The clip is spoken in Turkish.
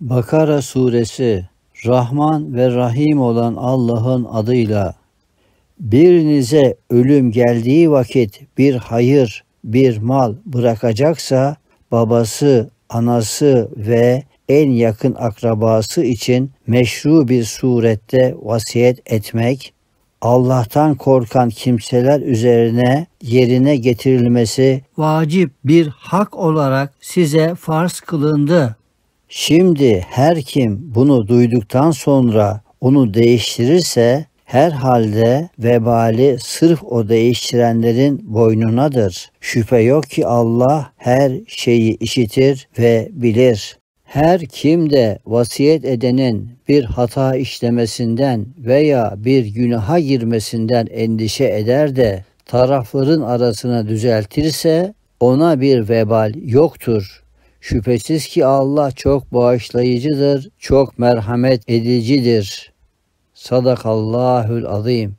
Bakara suresi Rahman ve Rahim olan Allah'ın adıyla birinize ölüm geldiği vakit bir hayır, bir mal bırakacaksa babası, anası ve en yakın akrabası için meşru bir surette vasiyet etmek, Allah'tan korkan kimseler üzerine yerine getirilmesi vacip bir hak olarak size farz kılındı Şimdi her kim bunu duyduktan sonra onu değiştirirse herhalde vebali sırf o değiştirenlerin boynunadır. Şüphe yok ki Allah her şeyi işitir ve bilir. Her kim de vasiyet edenin bir hata işlemesinden veya bir günaha girmesinden endişe eder de tarafların arasına düzeltirse ona bir vebal yoktur. Şüphesiz ki Allah çok bağışlayıcıdır, çok merhamet edicidir. Sadakallahül azim.